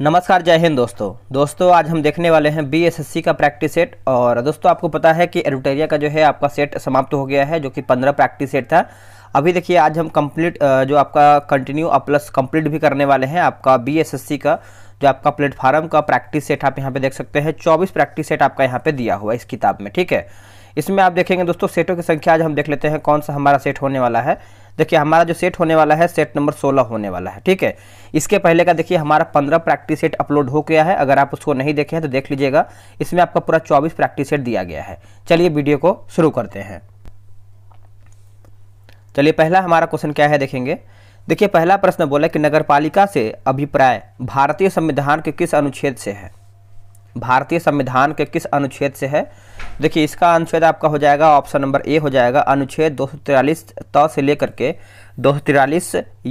नमस्कार जय हिंद दोस्तों दोस्तों आज हम देखने वाले हैं बीएसएससी का प्रैक्टिस सेट और दोस्तों आपको पता है कि एडुटेरिया का जो है आपका सेट समाप्त हो गया है जो कि पंद्रह प्रैक्टिस सेट था अभी देखिए आज हम कंप्लीट जो आपका कंटिन्यू और प्लस कंप्लीट भी करने वाले हैं आपका बीएसएससी का जो आपका प्लेटफार्म का प्रैक्टिस सेट आप यहाँ पे देख सकते हैं चौबीस प्रैक्टिस सेट आपका यहाँ पे दिया हुआ है इस किताब में ठीक है इसमें आप देखेंगे दोस्तों सेटों की संख्या आज हम देख लेते हैं कौन सा हमारा सेट होने वाला है देखिए हमारा जो सेट होने वाला है सेट नंबर 16 होने वाला है ठीक है इसके पहले का देखिए हमारा 15 प्रैक्टिस सेट अपलोड हो गया है अगर आप उसको नहीं देखे हैं तो देख लीजिएगा इसमें आपका पूरा 24 प्रैक्टिस सेट दिया गया है चलिए वीडियो को शुरू करते हैं चलिए पहला हमारा क्वेश्चन क्या है देखेंगे देखिए पहला प्रश्न बोला कि नगरपालिका से अभिप्राय भारतीय संविधान के किस अनुच्छेद से है भारतीय संविधान के किस अनुच्छेद से है देखिए इसका अनुच्छेद आपका हो जाएगा ऑप्शन नंबर ए हो जाएगा अनुच्छेद दो त से लेकर के दो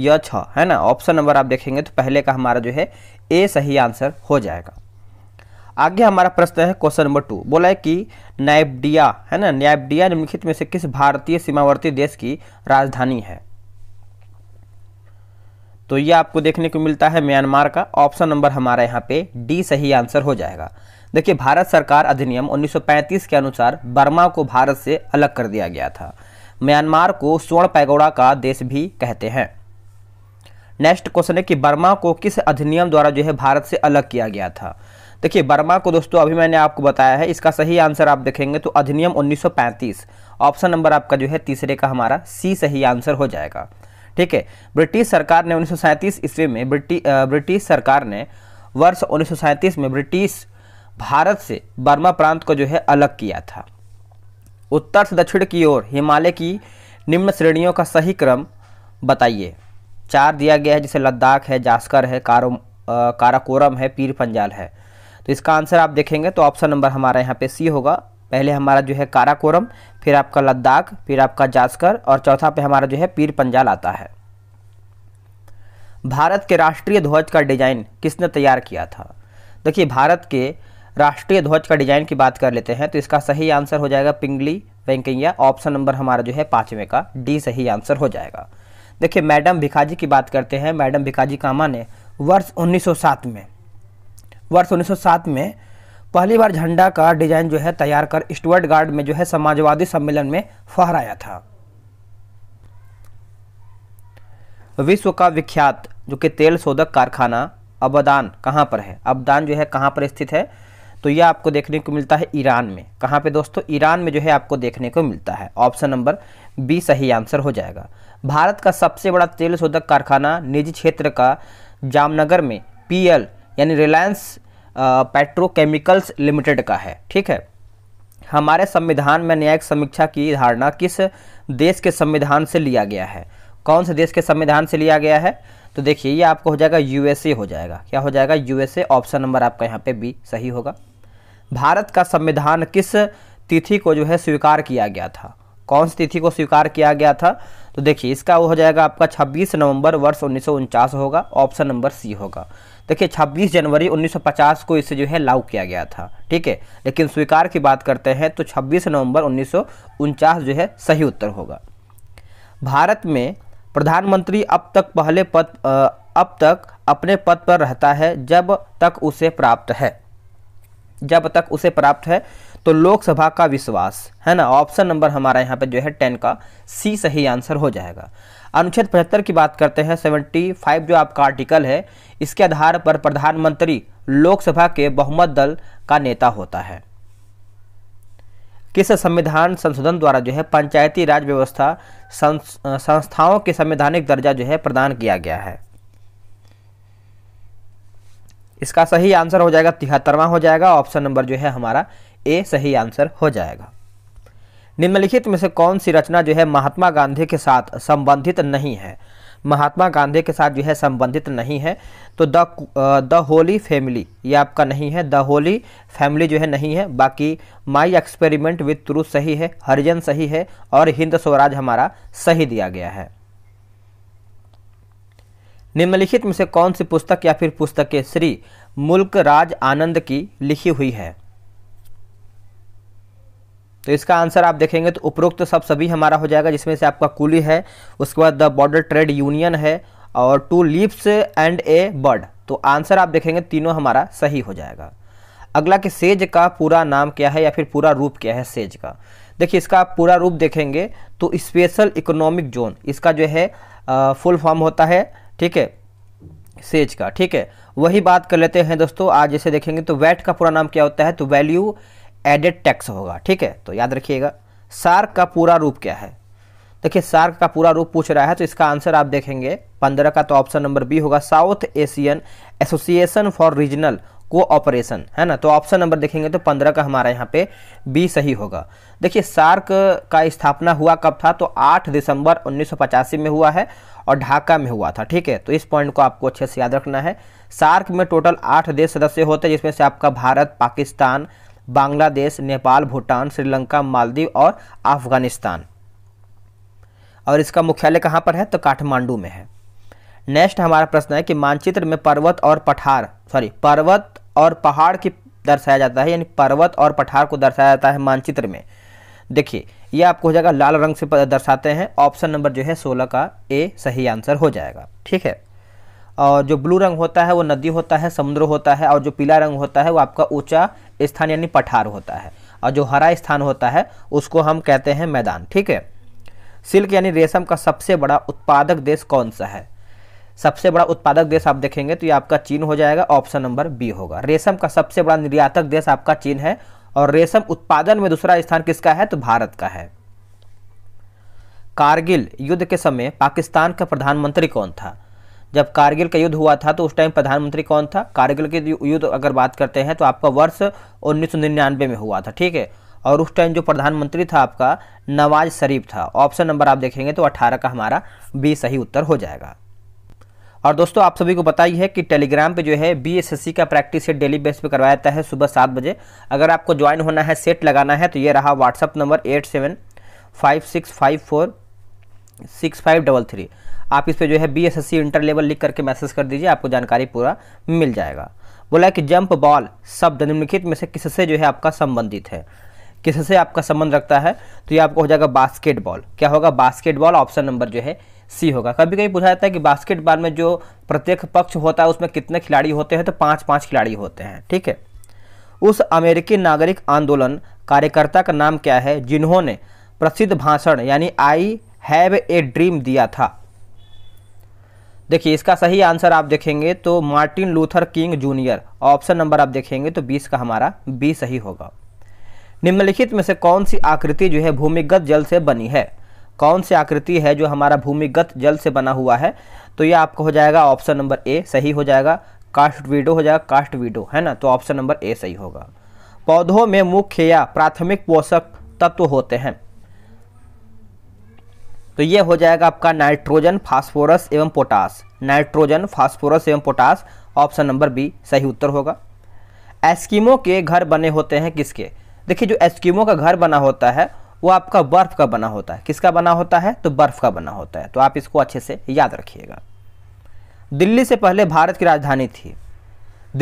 य छ है ना ऑप्शन नंबर आप देखेंगे तो पहले का हमारा जो है ए सही आंसर हो जाएगा आगे हमारा प्रश्न है क्वेश्चन नंबर टू बोला है कि नाइबडिया है ना नाइबडिया निम्नलिखित में से किस भारतीय सीमावर्ती देश की राजधानी है तो ये आपको देखने को मिलता है म्यांमार का ऑप्शन नंबर हमारा यहाँ पे डी सही आंसर हो जाएगा देखिए भारत सरकार अधिनियम 1935 के अनुसार बर्मा को भारत से अलग कर दिया गया था म्यांमार को स्वर्ण पैगोड़ा का देश भी कहते हैं नेक्स्ट क्वेश्चन है कि बर्मा को किस अधिनियम द्वारा जो है भारत से अलग किया गया था देखिए बर्मा को दोस्तों अभी मैंने आपको बताया है इसका सही आंसर आप देखेंगे तो अधिनियम 1935 ऑप्शन नंबर आपका जो है तीसरे का हमारा सी सही आंसर हो जाएगा ठीक है ब्रिटिश सरकार ने उन्नीस सौ ईस्वी में ब्रिटिश ब्रिटिश सरकार ने वर्ष उन्नीस में ब्रिटिश भारत से बर्मा प्रांत को जो है अलग किया था उत्तर से दक्षिण की ओर हिमालय की निम्न श्रेणियों का सही क्रम बताइए चार दिया गया है जैसे लद्दाख है जास्कर है कारो काराकोरम है पीर पंजाल है तो इसका आंसर आप देखेंगे तो ऑप्शन नंबर हमारा यहाँ पे सी होगा पहले हमारा जो है काराकोरम फिर आपका लद्दाख फिर आपका जास्कर और चौथा पे हमारा जो है पीर पंजाल आता है भारत के राष्ट्रीय ध्वज का डिज़ाइन किसने तैयार किया था देखिए भारत के राष्ट्रीय ध्वज का डिज़ाइन की बात कर लेते हैं तो इसका सही आंसर हो जाएगा पिंगली वेंकैया ऑप्शन नंबर हमारा जो है पाँचवें का डी सही आंसर हो जाएगा देखिए मैडम भिखाजी की बात करते हैं मैडम भिखाजी कामा ने वर्ष 1907 में वर्ष 1907 में पहली बार झंडा का डिजाइन जो है तैयार कर स्टुअर्ट गार्ड में जो है समाजवादी सम्मेलन में फहराया था विश्व का विख्यात जो कि तेल शोधक कारखाना अबदान कहां पर है अबदान जो है कहां पर स्थित है तो यह आपको देखने को मिलता है ईरान में कहां पे दोस्तों ईरान में जो है आपको देखने को मिलता है ऑप्शन नंबर बी सही आंसर हो जाएगा भारत का सबसे बड़ा तेल शोधक कारखाना निजी क्षेत्र का जामनगर में पीएल यानी रिलायंस पेट्रोकेमिकल्स लिमिटेड का है ठीक है हमारे संविधान में न्यायिक समीक्षा की धारणा किस देश के संविधान से लिया गया है कौन से देश के संविधान से लिया गया है तो देखिए ये आपको हो जाएगा यूएसए हो जाएगा क्या हो जाएगा यूएसए ऑप्शन नंबर आपका यहाँ पे बी सही होगा भारत का संविधान किस तिथि को जो है स्वीकार किया गया था कौन सी तिथि को स्वीकार किया गया था तो देखिए इसका वो हो जाएगा आपका 26 नवंबर वर्ष उन्नीस होगा ऑप्शन नंबर सी होगा देखिए 26 जनवरी 1950 को इसे जो है लागू किया गया था ठीक है लेकिन स्वीकार की बात करते हैं तो 26 नवंबर उन्नीस जो है सही उत्तर होगा भारत में प्रधानमंत्री अब तक पहले पद अब तक अपने पद पर रहता है जब तक उसे प्राप्त है जब तक उसे प्राप्त है तो लोकसभा का विश्वास है ना ऑप्शन नंबर हमारा यहाँ पे जो है टेन का सी सही आंसर हो जाएगा अनुच्छेद पचहत्तर की बात करते हैं सेवेंटी फाइव जो आपका आर्टिकल है इसके आधार पर प्रधानमंत्री लोकसभा के बहुमत दल का नेता होता है किस संविधान संशोधन द्वारा जो है पंचायती राज व्यवस्था संस्थाओं के संवैधानिक दर्जा जो है प्रदान किया गया है इसका सही आंसर हो जाएगा तिहत्तरवा हो जाएगा ऑप्शन नंबर जो है हमारा ए सही आंसर हो जाएगा निम्नलिखित में से कौन सी रचना जो है महात्मा गांधी के साथ संबंधित नहीं है महात्मा गांधी के साथ जो है संबंधित नहीं है तो द द होली फैमिली ये आपका नहीं है द होली फैमिली जो है नहीं है बाकी माई एक्सपेरिमेंट विथ ट्रूथ सही है हरिजन सही है और हिंद स्वराज हमारा सही दिया गया है निम्नलिखित में से कौन सी पुस्तक या फिर पुस्तकें श्री मुल्क राज आनंद की लिखी हुई है तो इसका आंसर आप देखेंगे तो उपरोक्त तो सब सभी हमारा हो जाएगा जिसमें से आपका कुली है उसके बाद द बॉर्डर ट्रेड यूनियन है और two lips and a bird तो आंसर आप देखेंगे तीनों हमारा सही हो जाएगा अगला कि सेज का पूरा नाम क्या है या फिर पूरा रूप क्या है सेज का देखिए इसका आप पूरा रूप देखेंगे तो स्पेशल इकोनॉमिक जोन इसका जो है आ, फुल फॉर्म होता है ठीक है सेज का ठीक है वही बात कर लेते हैं दोस्तों आज जैसे देखेंगे तो वैट का पूरा नाम क्या होता है तो वैल्यू एडेड टैक्स होगा ठीक है तो याद रखिएगा सार्क का पूरा रूप क्या है देखिए सार्क का पूरा रूप पूछ रहा है तो इसका आंसर आप देखेंगे पंद्रह का तो ऑप्शन नंबर बी होगा South Asian Association for Regional Cooperation है ना तो ऑप्शन नंबर देखेंगे तो पंद्रह का हमारा यहाँ पे बी सही होगा देखिए सार्क का स्थापना हुआ कब था तो आठ दिसंबर उन्नीस में हुआ है और ढाका में हुआ था ठीक है तो इस पॉइंट को आपको अच्छे से याद रखना है सार्क में टोटल आठ देश सदस्य होते हैं जिसमें से आपका भारत पाकिस्तान बांग्लादेश नेपाल भूटान श्रीलंका मालदीव और अफगानिस्तान और इसका मुख्यालय कहाँ पर है तो काठमांडू में है नेक्स्ट हमारा प्रश्न है कि मानचित्र में पर्वत और पठार सॉरी पर्वत और पहाड़ की दर्शाया जाता है यानी पर्वत और पठार को दर्शाया जाता है मानचित्र में देखिए ये आपको हो जाएगा लाल रंग से दर्शाते हैं ऑप्शन नंबर जो है सोलह का ए सही आंसर हो जाएगा ठीक है और जो ब्लू रंग होता है वो नदी होता है समुद्र होता है और जो पीला रंग होता है वो आपका ऊंचा स्थान यानी पठार होता है और जो हरा स्थान होता है उसको हम कहते हैं मैदान ठीक है सिल्क यानी रेशम का सबसे बड़ा उत्पादक देश कौन सा है सबसे बड़ा उत्पादक देश आप देखेंगे तो ये आपका चीन हो जाएगा ऑप्शन नंबर बी होगा रेशम का सबसे बड़ा निर्यातक देश आपका चीन है और रेशम उत्पादन में दूसरा स्थान किसका है तो भारत का है कारगिल युद्ध के समय पाकिस्तान का प्रधानमंत्री कौन था जब कारगिल का युद्ध हुआ था तो उस टाइम प्रधानमंत्री कौन था कारगिल के युद्ध अगर बात करते हैं तो आपका वर्ष उन्नीस में हुआ था ठीक है और उस टाइम जो प्रधानमंत्री था आपका नवाज शरीफ था ऑप्शन नंबर आप देखेंगे तो 18 का हमारा बी सही उत्तर हो जाएगा और दोस्तों आप सभी को पता ही है कि टेलीग्राम पे जो है बीएसएससी का प्रैक्टिस सेट डेली बेस पे करवाया जाता है सुबह सात बजे अगर आपको ज्वाइन होना है सेट लगाना है तो ये रहा WhatsApp number eight seven five six five four six five double three आप इस पर जो है B S S C inter level लिख करके मैसेज कर दीजिए आपको जानकारी पूरा मिल जाएगा बोला है कि जंप बॉल शब्द निम्नलिखित में से किससे जो है आपका संबंधित है किससे आपका संबंध रखता है तो ये आपको हो जाएगा बास्केटबॉल क्या होगा बास्केटबॉल ऑप्शन नंबर जो है सी होगा कभी कभी पूछा जाता है कि बास्केटबॉल में जो प्रत्येक पक्ष होता है उसमें कितने खिलाड़ी होते हैं तो पाँच पाँच खिलाड़ी होते हैं ठीक है उस अमेरिकी नागरिक आंदोलन कार्यकर्ता का नाम क्या है जिन्होंने प्रसिद्ध भाषण यानी आई हैव ए ड्रीम दिया था देखिए इसका सही आंसर आप देखेंगे तो Martin Luther King Junior option number आप देखेंगे तो 20 का हमारा बी सही होगा निम्नलिखित में से कौन सी आकृति जो है भूमिगत जल से बनी है कौन सी आकृति है जो हमारा भूमिगत जल से बना हुआ है तो यह आपको हो जाएगा ऑप्शन नंबर ए सही हो जाएगा कास्ट वीडो हो जाएगा कास्ट वीडो है ना तो ऑप्शन नंबर ए सही होगा पौधों में मुख्य या प्राथमिक पोषक तत्व होते हैं तो ये हो जाएगा आपका नाइट्रोजन फास्फोरस एवं पोटास नाइट्रोजन फास्फोरस एवं पोटास ऑप्शन नंबर बी सही उत्तर होगा एस्किमो के घर बने होते हैं किसके देखिए जो एस्किमो का घर बना होता है वो आपका बर्फ़ का बना होता है किसका बना होता है तो बर्फ़ का बना होता है तो आप इसको अच्छे से याद रखिएगा दिल्ली से पहले भारत की राजधानी थी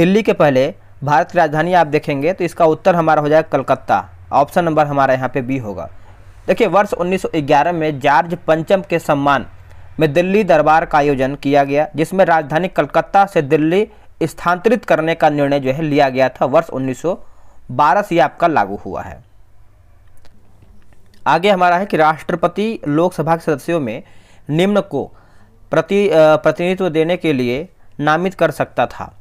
दिल्ली के पहले भारत की राजधानी आप देखेंगे तो इसका उत्तर हमारा हो जाएगा कलकत्ता ऑप्शन नंबर हमारा यहाँ पे बी होगा देखिए वर्ष 1911 में जॉर्ज पंचम के सम्मान में दिल्ली दरबार का आयोजन किया गया जिसमें राजधानी कलकत्ता से दिल्ली स्थानांतरित करने का निर्णय जो है लिया गया था वर्ष 1912 से आपका लागू हुआ है आगे हमारा है कि राष्ट्रपति लोकसभा के सदस्यों में निम्न को प्रति प्रतिनिधित्व देने के लिए नामित कर सकता था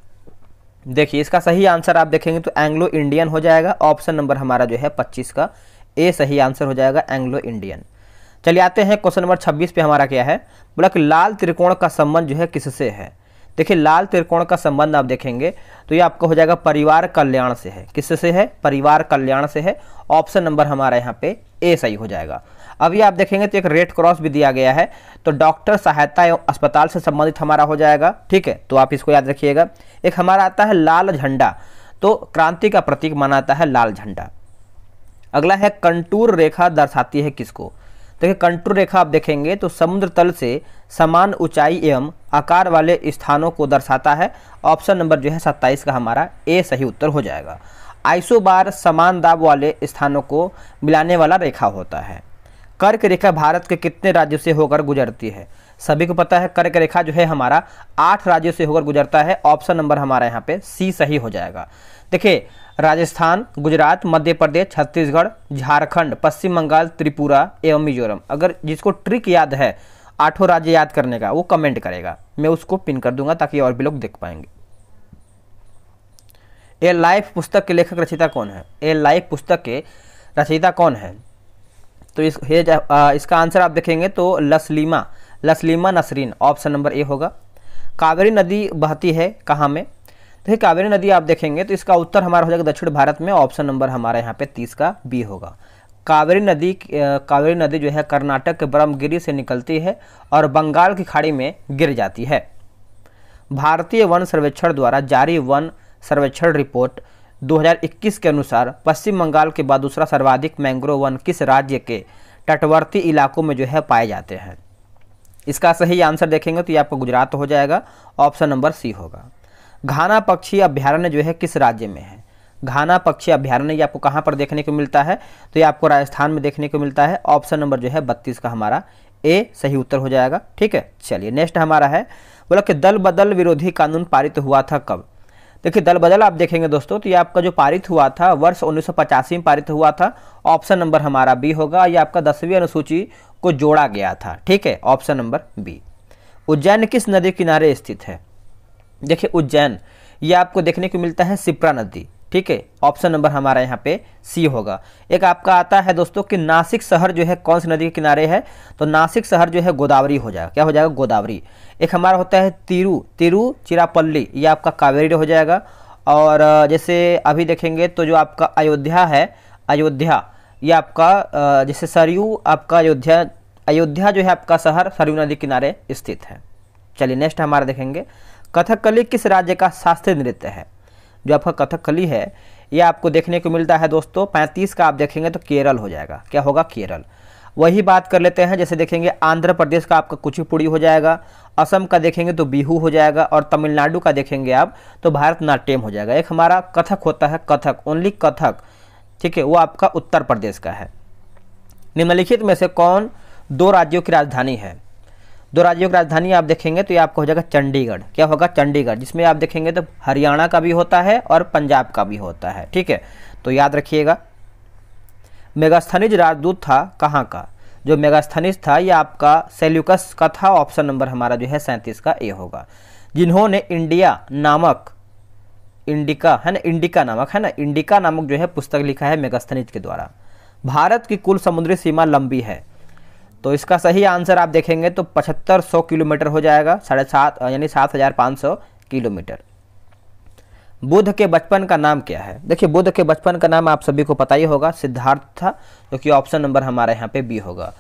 देखिए इसका सही आंसर आप देखेंगे तो एंग्लो इंडियन हो जाएगा ऑप्शन नंबर हमारा जो है 25 का ए सही आंसर हो जाएगा एंग्लो इंडियन चलिए आते हैं क्वेश्चन नंबर 26 पे हमारा क्या है बोला कि लाल त्रिकोण का संबंध जो है किससे है देखिए लाल त्रिकोण का संबंध आप देखेंगे तो ये आपका हो जाएगा परिवार कल्याण से है किससे है परिवार कल्याण से है ऑप्शन नंबर हमारा यहाँ पे ए सही हो जाएगा अभी आप देखेंगे तो एक रेड क्रॉस भी दिया गया है तो डॉक्टर सहायता एवं अस्पताल से संबंधित हमारा हो जाएगा ठीक है तो आप इसको याद रखिएगा एक हमारा आता है लाल झंडा तो क्रांति का प्रतीक माना जाता है लाल झंडा अगला है कंटूर रेखा दर्शाती है किसको देखिए कंटूर रेखा आप देखेंगे तो समुद्र तल से समान ऊंचाई एवं आकार वाले स्थानों को दर्शाता है ऑप्शन नंबर जो है सत्ताईस का हमारा ए सही उत्तर हो जाएगा आइसोबार समान दाब वाले स्थानों को मिलाने वाला रेखा होता है कर्क रेखा भारत के कितने राज्यों से होकर गुजरती है सभी को पता है कर्क रेखा जो है हमारा आठ राज्यों से होकर गुजरता है ऑप्शन नंबर हमारा यहाँ पे सी सही हो जाएगा देखिए राजस्थान गुजरात मध्य प्रदेश छत्तीसगढ़ झारखंड पश्चिम बंगाल त्रिपुरा एवं मिजोरम अगर जिसको ट्रिक याद है आठों राज्य याद करने का वो कमेंट करेगा मैं उसको पिन कर दूंगा ताकि और भी लोग देख पाएंगे ए लाइफ पुस्तक के लेखक रचयिता कौन है ए लाइफ पुस्तक के रचयिता कौन है तो इस ये इसका आंसर आप देखेंगे तो Taslima Taslima Nasrin option number A होगा कावेरी नदी बहती है कहाँ में देखिए तो कावेरी नदी आप देखेंगे तो इसका उत्तर हमारा हो जाएगा दक्षिण भारत में ऑप्शन नंबर हमारा यहाँ पे तीस का बी होगा कावेरी नदी कावेरी नदी जो है कर्नाटक के ब्रह्मगिरी से निकलती है और बंगाल की खाड़ी में गिर जाती है भारतीय वन सर्वेक्षण द्वारा जारी वन सर्वेक्षण रिपोर्ट 2021 के अनुसार पश्चिम बंगाल के बाद दूसरा सर्वाधिक मैंग्रोव वन किस राज्य के तटवर्ती इलाकों में जो है पाए जाते हैं इसका सही आंसर देखेंगे तो ये आपका गुजरात हो जाएगा ऑप्शन नंबर सी होगा घाना पक्षी अभ्यारण्य जो है किस राज्य में है घाना पक्षी अभ्यारण्य ये आपको कहाँ पर देखने को मिलता है तो ये आपको राजस्थान में देखने को मिलता है ऑप्शन नंबर जो है बत्तीस का हमारा ए सही उत्तर हो जाएगा ठीक है चलिए नेक्स्ट हमारा है बोला कि दल बदल विरोधी कानून पारित हुआ था कब देखिए दल बदल आप देखेंगे दोस्तों तो ये आपका जो पारित हुआ था वर्ष उन्नीस में पारित हुआ था ऑप्शन नंबर हमारा बी होगा ये आपका दसवीं अनुसूची को जोड़ा गया था ठीक है ऑप्शन नंबर बी उज्जैन किस नदी किनारे स्थित है देखिए उज्जैन ये आपको देखने को मिलता है सिप्रा नदी ठीक है ऑप्शन नंबर हमारा यहाँ पे सी होगा एक आपका आता है दोस्तों कि नासिक शहर जो है कौन सी नदी के किनारे है तो नासिक शहर जो है गोदावरी हो जाएगा क्या हो जाएगा गोदावरी एक हमारा होता है तिरु तिरु चिरापल्ली ये आपका कावेरी हो जाएगा और जैसे अभी देखेंगे तो जो आपका अयोध्या है अयोध्या ये आपका जैसे सरयू आपका अयोध्या अयोध्या जो है आपका शहर सरयू नदी किनारे स्थित है चलिए नेक्स्ट हमारा देखेंगे कथकली किस राज्य का शास्त्रीय नृत्य है जो आपका कथकली है ये आपको देखने को मिलता है दोस्तों पैंतीस का आप देखेंगे तो केरल हो जाएगा क्या होगा केरल वही बात कर लेते हैं जैसे देखेंगे आंध्र प्रदेश का आपका कुचिपुड़ी हो जाएगा असम का देखेंगे तो बिहू हो जाएगा और तमिलनाडु का देखेंगे आप तो भारतनाट्यम हो जाएगा एक हमारा कथक होता है कथक ओनली कथक ठीक है वो आपका उत्तर प्रदेश का है निम्नलिखित में से कौन दो राज्यों की राजधानी है दो राज्यों की राजधानी आप देखेंगे तो ये आपको हो जाएगा चंडीगढ़ क्या होगा चंडीगढ़ जिसमें आप देखेंगे तो हरियाणा का भी होता है और पंजाब का भी होता है ठीक है तो याद रखिएगा मेगास्थनिज राजदूत था कहाँ का जो मेगास्थनिज था ये आपका सेल्यूकस का था ऑप्शन नंबर हमारा जो है सैंतीस का ए होगा जिन्होंने इंडिया नामक इंडिका है ना इंडिका नामक है ना इंडिका नामक जो है पुस्तक लिखा है मेगास्थनिज के द्वारा भारत की कुल समुद्री सीमा लंबी है तो इसका सही आंसर आप देखेंगे तो पचहत्तर सौ किलोमीटर हो जाएगा साढ़े सात यानी सात हज़ार पाँच सौ किलोमीटर बुद्ध के बचपन का नाम क्या है देखिए बुद्ध के बचपन का नाम आप सभी को पता ही होगा सिद्धार्थ था जो कि ऑप्शन नंबर हमारे यहाँ पे बी होगा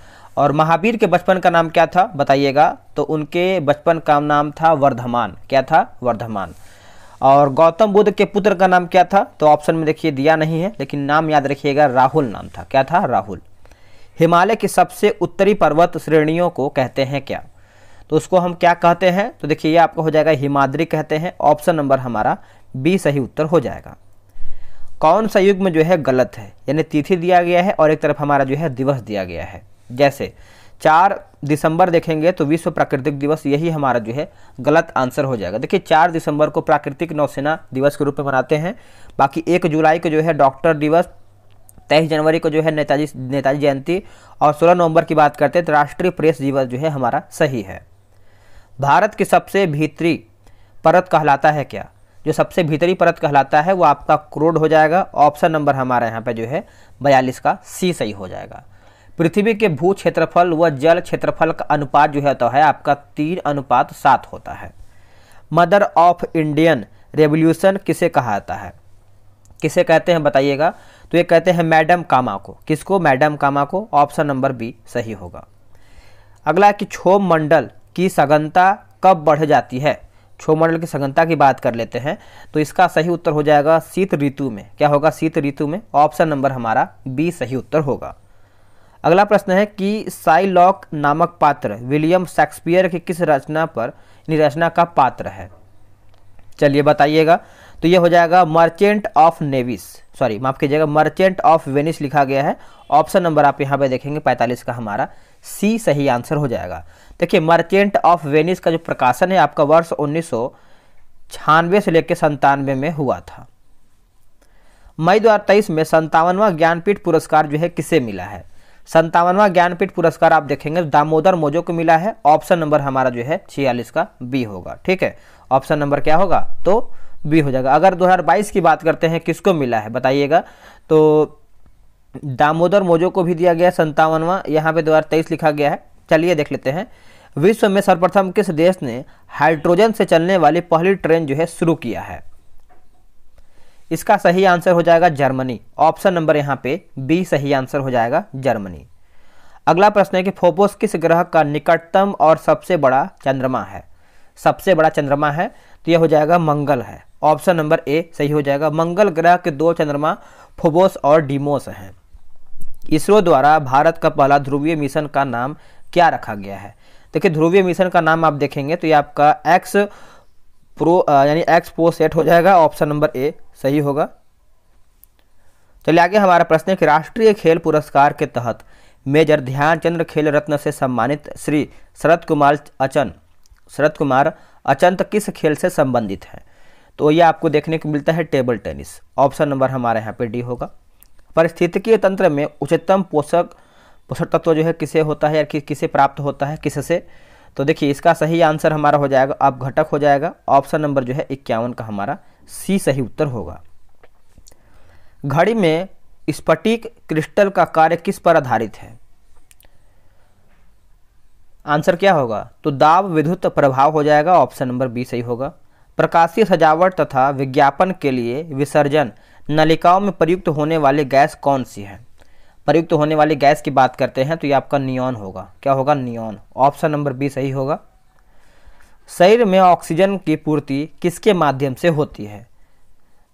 और महावीर के बचपन का नाम क्या था बताइएगा तो उनके बचपन का नाम था वर्धमान क्या था वर्धमान और गौतम बुद्ध के पुत्र का नाम क्या था तो ऑप्शन में देखिए दिया नहीं है लेकिन नाम याद रखिएगा राहुल नाम था क्या था राहुल हिमालय की सबसे उत्तरी पर्वत श्रेणियों को कहते हैं क्या तो उसको हम क्या कहते हैं तो देखिए ये आपका हो जाएगा हिमाद्री कहते हैं ऑप्शन नंबर हमारा बी सही उत्तर हो जाएगा कौन सा युग्म जो है गलत है यानी तिथि दिया गया है और एक तरफ हमारा जो है दिवस दिया गया है जैसे चार दिसंबर देखेंगे तो विश्व प्राकृतिक दिवस यही हमारा जो है गलत आंसर हो जाएगा देखिए चार दिसंबर को प्राकृतिक नौसेना दिवस के रूप में मनाते हैं बाकी एक जुलाई को जो है डॉक्टर दिवस तेईस जनवरी को जो है नेताजी नेताजी जयंती और सोलह नवंबर की बात करते हैं तो राष्ट्रीय प्रेस दिवस जो है हमारा सही है भारत की सबसे भीतरी परत कहलाता है क्या जो सबसे भीतरी परत कहलाता है वो आपका क्रोड हो जाएगा ऑप्शन नंबर हमारे यहाँ पे जो है बयालीस का सी सही हो जाएगा पृथ्वी के भू क्षेत्रफल व जल क्षेत्रफल का अनुपात जो है तो है आपका तीन अनुपात सात होता है मदर ऑफ इंडियन रेवोल्यूशन किसे कहा जाता है किसे कहते हैं बताइएगा तो ये कहते हैं मैडम कामा को किसको मैडम कामा को ऑप्शन नंबर बी सही होगा अगला कि क्षोभ मंडल की सघनता कब बढ़ जाती है क्षोभ मंडल की सघनता की बात कर लेते हैं तो इसका सही उत्तर हो जाएगा शीत ऋतु में क्या होगा शीत ऋतु में ऑप्शन नंबर हमारा बी सही उत्तर होगा अगला प्रश्न है कि साइलॉक नामक पात्र विलियम शेक्सपियर की किस रचना पर रचना का पात्र है चलिए बताइएगा तो ये हो जाएगा मर्चेंट ऑफ नेविस सॉरी माफ कीजिएगा मर्चेंट ऑफ वेनिस लिखा गया है ऑप्शन नंबर आप यहाँ पे देखेंगे 45 का हमारा सी सही आंसर हो जाएगा देखिए मर्चेंट ऑफ वेनिस का जो प्रकाशन है आपका वर्ष उन्नीस से लेकर संतानवे में हुआ था मई दो में संतावनवा ज्ञानपीठ पुरस्कार जो है किसे मिला है संतावनवा ज्ञानपीठ पुरस्कार आप देखेंगे दामोदर मोजो को मिला है ऑप्शन नंबर हमारा जो है छियालीस का बी होगा ठीक है ऑप्शन नंबर क्या होगा तो भी हो जाएगा अगर 2022 की बात करते हैं किसको मिला है बताइएगा तो दामोदर मोजो को भी दिया गया संतावनवा यहाँ पे 2023 लिखा गया है चलिए देख लेते हैं विश्व में सर्वप्रथम किस देश ने हाइड्रोजन से चलने वाली पहली ट्रेन जो है शुरू किया है इसका सही आंसर हो जाएगा जर्मनी ऑप्शन नंबर यहाँ पे बी सही आंसर हो जाएगा जर्मनी अगला प्रश्न है कि फोपोस किस ग्रह का निकटतम और सबसे बड़ा चंद्रमा है सबसे बड़ा चंद्रमा है तो यह हो जाएगा मंगल है ऑप्शन नंबर ए सही हो जाएगा मंगल ग्रह के दो चंद्रमा फोबोस और डिमोस हैं इसरो द्वारा भारत का पहला ध्रुवीय मिशन का नाम क्या रखा गया है देखिए ध्रुवीय मिशन का नाम आप देखेंगे तो ये आपका एक्स प्रो यानी एक्स प्रो सेट हो जाएगा ऑप्शन नंबर ए सही होगा चलिए आगे हमारा प्रश्न है कि राष्ट्रीय खेल पुरस्कार के तहत मेजर ध्यानचंद्र खेल रत्न से सम्मानित श्री शरद कुमार अचन शरद कुमार अचंत किस खेल से संबंधित है तो ये आपको देखने को मिलता है टेबल टेनिस ऑप्शन नंबर हमारे यहाँ पे डी होगा परिस्थितिकीय तंत्र में उच्चतम पोषक पोषक तत्व जो है किसे होता है या कि, किसे प्राप्त होता है किससे तो देखिए इसका सही आंसर हमारा हो जाएगा अब घटक हो जाएगा ऑप्शन नंबर जो है इक्यावन का हमारा सी सही उत्तर होगा घड़ी में स्फटिक क्रिस्टल का कार्य किस पर आधारित है आंसर क्या होगा तो दाब विद्युत प्रभाव हो जाएगा ऑप्शन नंबर बी सही होगा प्रकाशीय सजावट तथा विज्ञापन के लिए विसर्जन नलिकाओं में प्रयुक्त होने वाली गैस कौन सी है प्रयुक्त होने वाली गैस की बात करते हैं तो ये आपका नियॉन होगा क्या होगा नियॉन ऑप्शन नंबर बी सही होगा शरीर में ऑक्सीजन की पूर्ति किसके माध्यम से होती है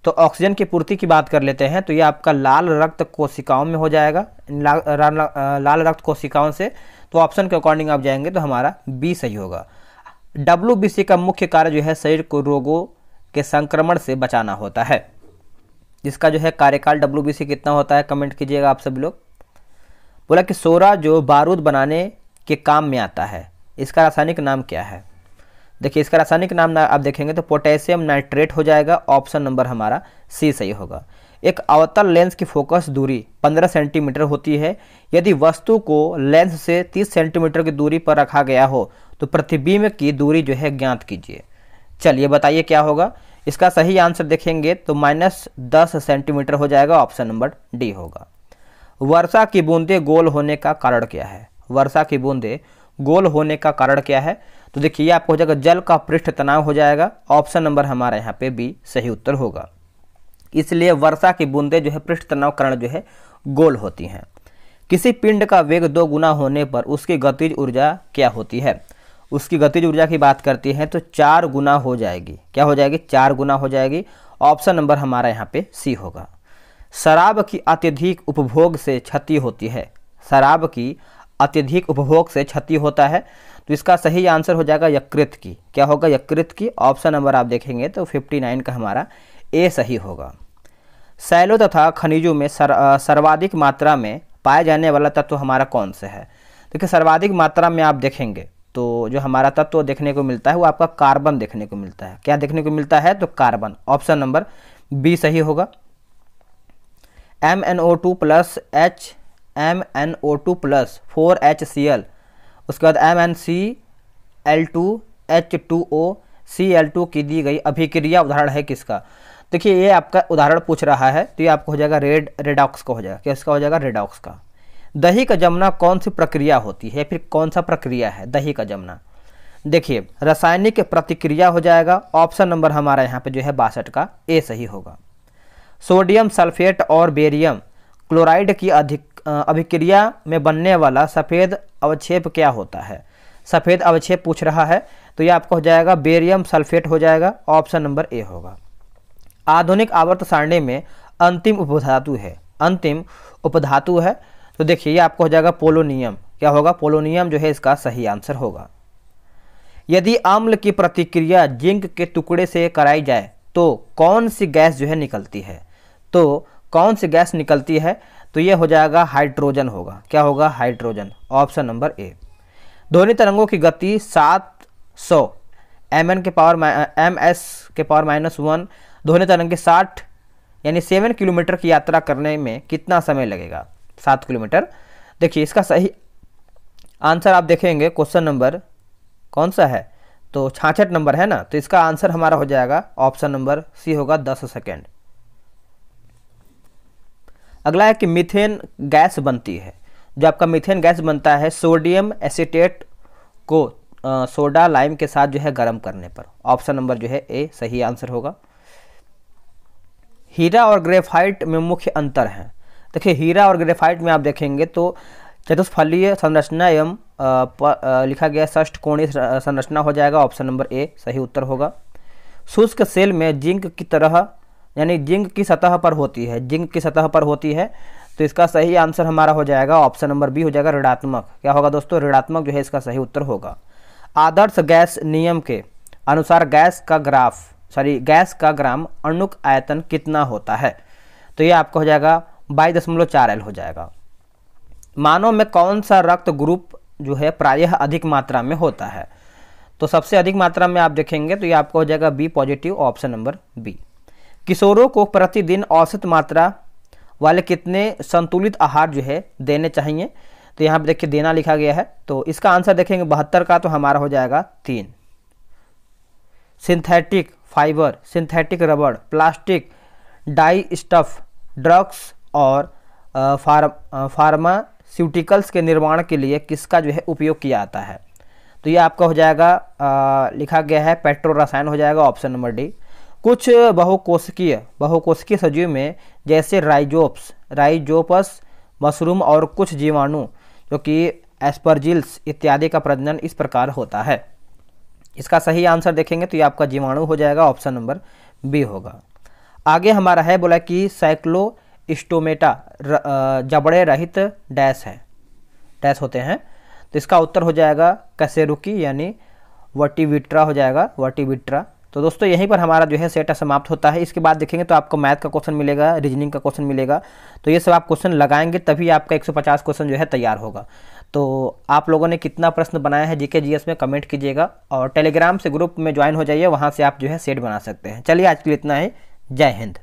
तो ऑक्सीजन की पूर्ति की बात कर लेते हैं तो ये आपका लाल रक्त कोशिकाओं में हो जाएगा ला, ला, लाल रक्त कोशिकाओं से तो ऑप्शन के अकॉर्डिंग आप जाएंगे तो हमारा बी सही होगा डब्ल्यू का मुख्य कार्य जो है शरीर को रोगों के संक्रमण से बचाना होता है जिसका जो है कार्यकाल डब्ल्यू कितना होता है कमेंट कीजिएगा आप सभी लोग बोला कि सोरा जो बारूद बनाने के काम में आता है इसका रासायनिक नाम क्या है देखिए इसका रासायनिक नाम ना आप देखेंगे तो पोटेशियम नाइट्रेट हो जाएगा ऑप्शन नंबर हमारा सी सही होगा एक अवतल लेंस की फोकस दूरी 15 सेंटीमीटर होती है यदि वस्तु को लेंस से 30 सेंटीमीटर की दूरी पर रखा गया हो तो प्रतिबिंब की दूरी जो है ज्ञात कीजिए चलिए बताइए क्या होगा इसका सही आंसर देखेंगे तो माइनस दस सेंटीमीटर हो जाएगा ऑप्शन नंबर डी होगा वर्षा की बूंदे गोल होने का कारण क्या है वर्षा की बूंदे गोल होने का कारण क्या है तो देखिए आपको हो जाएगा जल का पृष्ठ तनाव हो जाएगा ऑप्शन नंबर हमारे यहाँ पे बी सही उत्तर होगा इसलिए वर्षा की बूंदें जो है पृष्ठ तनावकरण जो है गोल होती हैं किसी पिंड का वेग दो गुना होने पर उसकी गतिज ऊर्जा क्या होती है उसकी गतिज ऊर्जा की बात करती है तो चार गुना हो जाएगी क्या हो जाएगी चार गुना हो जाएगी ऑप्शन नंबर हमारा यहाँ पे सी होगा शराब की अत्यधिक उपभोग से क्षति होती है शराब की अत्यधिक उपभोग से क्षति होता है तो इसका सही आंसर हो जाएगा यकृत की क्या होगा यकृत की ऑप्शन नंबर आप देखेंगे तो 59 का हमारा ए सही होगा सैलों तथा खनिजों में सर, सर्वाधिक मात्रा में पाया जाने वाला तत्व हमारा कौन सा है देखिए सर्वाधिक मात्रा में आप देखेंगे तो जो हमारा तत्व देखने को मिलता है वो आपका कार्बन देखने को मिलता है क्या देखने को मिलता है तो कार्बन ऑप्शन नंबर बी सही होगा M N O two plus H M N O two plus four H C L उसके बाद M N C L two H two O C L two की दी गई अभिक्रिया उदाहरण है किसका देखिए ये आपका उदाहरण पूछ रहा है तो ये आपको हो जाएगा रेड रेडॉक्स का हो जाएगा क्या इसका हो जाएगा रेडॉक्स का दही का जमना कौन सी प्रक्रिया होती है फिर कौन सा प्रक्रिया है दही का जमना देखिए रासायनिक प्रतिक्रिया हो जाएगा ऑप्शन नंबर हमारा यहाँ पे जो है बासठ का ए सही होगा सोडियम सल्फेट और बेरियम क्लोराइड की अधिक अभिक्रिया में बनने वाला सफ़ेद अवक्षेप क्या होता है सफ़ेद अवक्षेप पूछ रहा है तो ये आपको हो जाएगा बेरियम सल्फेट हो जाएगा ऑप्शन नंबर ए होगा आधुनिक आवर्त सारणी में अंतिम उपधातु है अंतिम उपधातु है तो देखिए ये आपको हो जाएगा पोलोनियम क्या होगा पोलोनियम जो है इसका सही आंसर होगा यदि अम्ल की प्रतिक्रिया जिंक के टुकड़े से कराई जाए तो कौन सी गैस जो है निकलती है तो कौन सी गैस निकलती है तो ये हो जाएगा हाइड्रोजन होगा क्या होगा हाइड्रोजन ऑप्शन नंबर ए ध्वनि तरंगों की गति सात सौ एम एन के पावर एम एस के पावर माइनस वन ध्वनि तरंग के साठ यानी सेवन किलोमीटर की यात्रा करने में कितना समय लगेगा सात किलोमीटर देखिए इसका सही आंसर आप देखेंगे क्वेश्चन नंबर कौन सा है तो छाछठ नंबर है ना तो इसका आंसर हमारा हो जाएगा ऑप्शन नंबर सी होगा दस सेकेंड अगला है कि मिथेन गैस बनती है जो आपका मिथेन गैस बनता है सोडियम एसीटेट को आ, सोडा लाइम के साथ जो है गर्म करने पर ऑप्शन नंबर जो है ए सही आंसर होगा हीरा और ग्रेफाइट में मुख्य अंतर हैं देखिए हीरा और ग्रेफाइट में आप देखेंगे तो चतुष्फलीय संरचना एवं लिखा गया षष्ठ कोणीय संरचना हो जाएगा ऑप्शन नंबर ए सही उत्तर होगा शुष्क सेल में जिंक की तरह यानी जिंक की सतह पर होती है जिंक की सतह पर होती है तो इसका सही आंसर हमारा हो जाएगा ऑप्शन नंबर बी हो जाएगा ऋणात्मक क्या होगा दोस्तों ऋणात्मक जो है इसका सही उत्तर होगा आदर्श गैस नियम के अनुसार गैस का ग्राफ सॉरी गैस का ग्राम अणुक आयतन कितना होता है तो ये आपको हो जाएगा बाईस दशमलव चार एल हो जाएगा मानव में कौन सा रक्त ग्रुप जो है प्रायः अधिक मात्रा में होता है तो सबसे अधिक मात्रा में आप देखेंगे तो ये आपको हो जाएगा B positive option number B किशोरों को प्रतिदिन औसत मात्रा वाले कितने संतुलित आहार जो है देने चाहिए तो यहाँ पर देखिए देना लिखा गया है तो इसका आंसर देखेंगे बहत्तर का तो हमारा हो जाएगा तीन सिंथेटिक फाइबर सिंथेटिक रबड़ प्लास्टिक डाई स्टफ ड्रग्स और फार्म फार्मास्यूटिकल्स के निर्माण के लिए किसका जो है उपयोग किया जाता है तो ये आपका हो जाएगा आ, लिखा गया है पेट्रो रसायन हो जाएगा ऑप्शन नंबर डी कुछ बहुकोशिकीय बहुकोशिकीय सजीव में जैसे राइजोप्स राइजोपस मशरूम और कुछ जीवाणु जो कि एस्परजिल्स इत्यादि का प्रजनन इस प्रकार होता है इसका सही आंसर देखेंगे तो ये आपका जीवाणु हो जाएगा ऑप्शन नंबर बी होगा आगे हमारा है बोला कि साइक्लो स्टोमेटा जबड़े रहित डैश है डैश होते हैं तो इसका उत्तर हो जाएगा कसेरुकी यानी वर्टिविट्रा हो जाएगा वर्टिविट्रा तो दोस्तों यहीं पर हमारा जो है सेट समाप्त होता है इसके बाद देखेंगे तो आपको मैथ का क्वेश्चन मिलेगा रीजनिंग का क्वेश्चन मिलेगा तो ये सब आप क्वेश्चन लगाएंगे तभी आपका 150 क्वेश्चन जो है तैयार होगा तो आप लोगों ने कितना प्रश्न बनाया है जीके जीएस में कमेंट कीजिएगा और टेलीग्राम से ग्रुप में ज्वाइन हो जाइए वहाँ से आप जो है सेट बना सकते हैं चलिए आज के लिए इतना ही जय हिंद